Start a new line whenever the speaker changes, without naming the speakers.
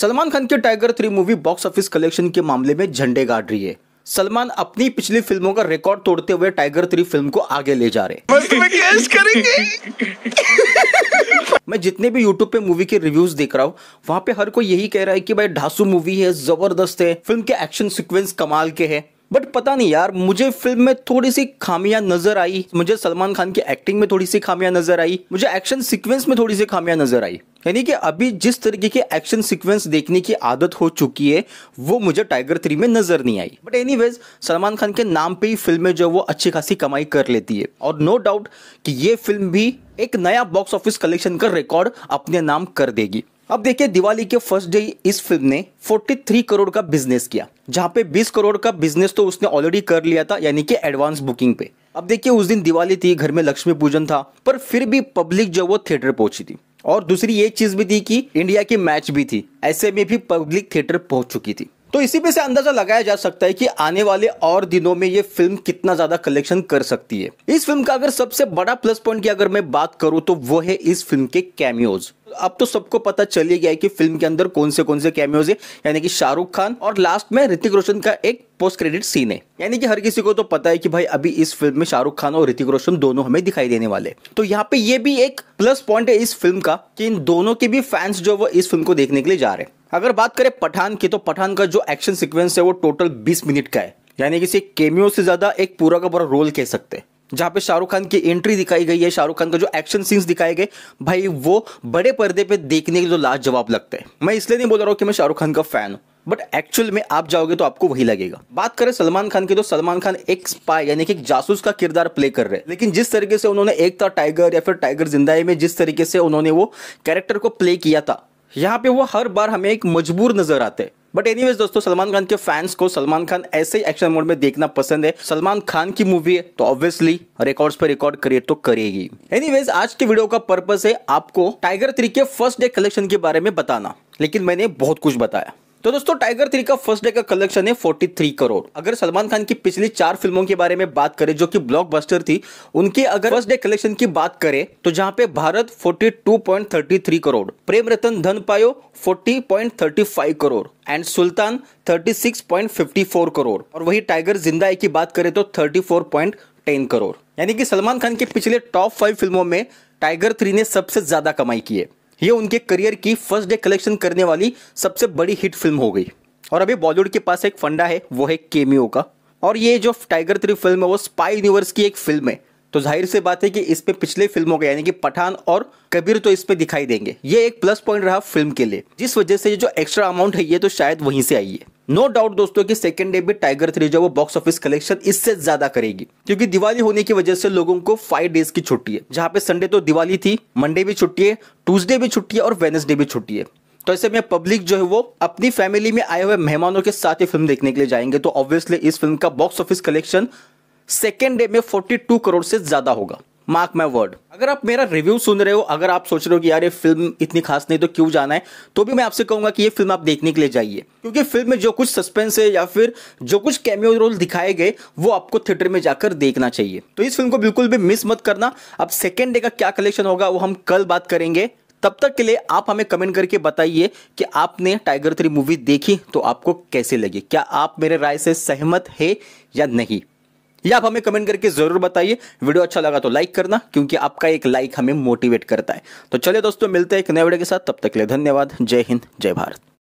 सलमान खान की Tiger three movie box office collection के मामले में झंडे गाड़ रही है सलमान अपनी पिछली फिल्मों का रिकॉर्ड तोड़ते हुए टाइगर थ्री फिल्म को आगे ले जा रहे मैं जितने भी YouTube पे मूवी के रिव्यूज देख रहा हूँ वहाँ पे हर कोई यही कह रहा है कि भाई ढासू मूवी है जबरदस्त है फिल्म के एक्शन सीक्वेंस कमाल के हैं बट पता नहीं यार मुझे फिल्म में थोड़ी सी खामियां नजर आई मुझे सलमान खान की एक्टिंग में थोड़ी सी खामियां नजर आई मुझे एक्शन सीक्वेंस में थोड़ी सी खामियां नजर आई यानी कि अभी जिस तरीके की एक्शन सीक्वेंस देखने की आदत हो चुकी है वो मुझे टाइगर थ्री में नजर नहीं आई बट एनी सलमान खान के नाम पे ही फिल्में जो वो अच्छी खासी कमाई कर लेती है और नो डाउट कि ये फिल्म भी एक नया बॉक्स ऑफिस कलेक्शन का रिकॉर्ड अपने नाम कर देगी अब देखिए दिवाली के फर्स्ट डे इस फिल्म ने 43 करोड़ का बिजनेस किया जहां पे 20 करोड़ का बिजनेस तो उसने ऑलरेडी कर लिया था यानी कि एडवांस बुकिंग पे अब देखिए उस दिन दिवाली थी घर में लक्ष्मी पूजन था पर फिर भी पब्लिक जो वो थिएटर पहुंची थी और दूसरी ये चीज भी थी कि इंडिया की मैच भी थी ऐसे में भी पब्लिक थिएटर पहुंच चुकी थी तो इसी पे से अंदाजा लगाया जा सकता है कि आने वाले और दिनों में ये फिल्म कितना ज्यादा कलेक्शन कर सकती है इस फिल्म का अगर सबसे बड़ा प्लस पॉइंट की अगर मैं बात करूं तो वो है इस फिल्म के कैमियोज़ अब तो सबको पता चल ही गया है कि फिल्म के अंदर कौन से कौन से कैमियोज है यानी कि शाहरुख खान और लास्ट में ऋतिक रोशन का एक पोस्ट क्रेडिट सीन है यानी कि हर किसी को तो पता है कि भाई अभी इस फिल्म में शाहरुख खान और ऋतिक रोशन दोनों हमें दिखाई देने वाले तो यहाँ पे ये भी एक प्लस पॉइंट है इस फिल्म का कि इन दोनों के भी फैंस जो वो इस फिल्म को देखने के लिए जा रहे हैं अगर बात करें पठान की तो पठान का जो एक्शन सिक्वेंस है वो टोटल बीस मिनट का है यानी किसी केमियो से ज्यादा एक पूरा का पूरा रोल कह सकते हैं जहां पे शाहरुख खान की एंट्री दिखाई गई है शाहरुख खान का जो एक्शन सीन्स दिखाए गए भाई वो बड़े पर्दे पे देखने के जो लास्ट जवाब लगते हैं मैं इसलिए नहीं बोल रहा हूँ कि मैं शाहरुख खान का फैन हूँ बट एक्चुअल में आप जाओगे तो आपको वही लगेगा बात करें सलमान खान की तो सलमान खान एक स्पाई यानी कि जासूस का किरदार प्ले कर रहे हैं लेकिन जिस तरीके से उन्होंने एक था टाइगर या फिर टाइगर जिंदाई में जिस तरीके से उन्होंने वो कैरेक्टर को प्ले किया था यहाँ पे वो हर बार हमें एक मजबूर नजर आते हैं बट एनी दोस्तों सलमान खान के फैंस को सलमान खान ऐसे ही एक्शन मोड में देखना पसंद है सलमान खान की मूवी है तो ऑब्वियसली रिकॉर्ड्स पर रिकॉर्ड करिए तो करेगी एनीवेज आज के वीडियो का पर्पस है आपको टाइगर थ्री के फर्स्ट डे कलेक्शन के बारे में बताना लेकिन मैंने बहुत कुछ बताया तो दोस्तों टाइगर थ्री का फर्स्ट डे का कलेक्शन है 43 करोड़ अगर सलमान खान की पिछली चार फिल्मों के बारे में बात करें जो कि ब्लॉकबस्टर थी उनके अगर फर्स्ट डे कलेक्शन की बात करें तो जहां पे भारत 42.33 करोड़ प्रेम रतन धन पायो 40.35 करोड़ एंड सुल्तान 36.54 करोड़ और वही टाइगर जिंदा की बात करें तो थर्टी करोड़ यानी कि सलमान खान के पिछले टॉप फाइव फिल्मों में टाइगर थ्री ने सबसे ज्यादा कमाई की है ये उनके करियर की फर्स्ट डे कलेक्शन करने वाली सबसे बड़ी हिट फिल्म हो गई और अभी बॉलीवुड के पास एक फंडा है वो है केमियो का और ये जो टाइगर थ्री फिल्म है वो स्पाई यूनिवर्स की एक फिल्म है तो जाहिर सी बात है कि इसमें पिछले फिल्मों के यानी कि पठान और कबीर तो इस दिखाई देंगे ये एक प्लस पॉइंट रहा फिल्म के लिए जिस वजह से ये जो एक्स्ट्रा अमाउंट है ये तो शायद वहीं से आई है नो डाउट दोस्तों कि सेकंड डे भी टाइगर थ्री जो वो बॉक्स ऑफिस कलेक्शन इससे ज्यादा करेगी क्योंकि दिवाली होने की वजह से लोगों को फाइव डेज की छुट्टी है जहां पे संडे तो दिवाली थी मंडे भी छुट्टी है ट्यूजडे भी छुट्टी है और वेनसडे भी छुट्टी है तो ऐसे में पब्लिक जो है वो अपनी फैमिली में आए हुए मेहमानों के साथ ही फिल्म देखने के लिए जाएंगे तो ऑब्वियसली इस फिल्म का box office collection second day में फोर्टी करोड़ से ज्यादा होगा मार्क माई वर्ड अगर आप मेरा रिव्यू सुन रहे हो अगर आप सोच रहे हो कि यार ये फिल्म इतनी खास नहीं तो क्यों जाना है तो भी मैं आपसे कहूंगा कि ये फिल्म आप देखने के लिए जाइए क्योंकि फिल्म में जो कुछ सस्पेंस है या फिर जो कुछ कैमियो रोल दिखाए गए वो आपको थिएटर में जाकर देखना चाहिए तो इस फिल्म को बिल्कुल भी मिस मत करना अब सेकेंड डे का क्या कलेक्शन होगा वो हम कल बात करेंगे तब तक के लिए आप हमें कमेंट करके बताइए कि आपने टाइगर थ्री मूवी देखी तो आपको कैसे लगी क्या आप मेरे राय से सहमत है या नहीं या आप हमें कमेंट करके जरूर बताइए वीडियो अच्छा लगा तो लाइक करना क्योंकि आपका एक लाइक हमें मोटिवेट करता है तो चलिए दोस्तों मिलते हैं एक नए वीडियो के साथ तब तक के लिए धन्यवाद जय हिंद जय भारत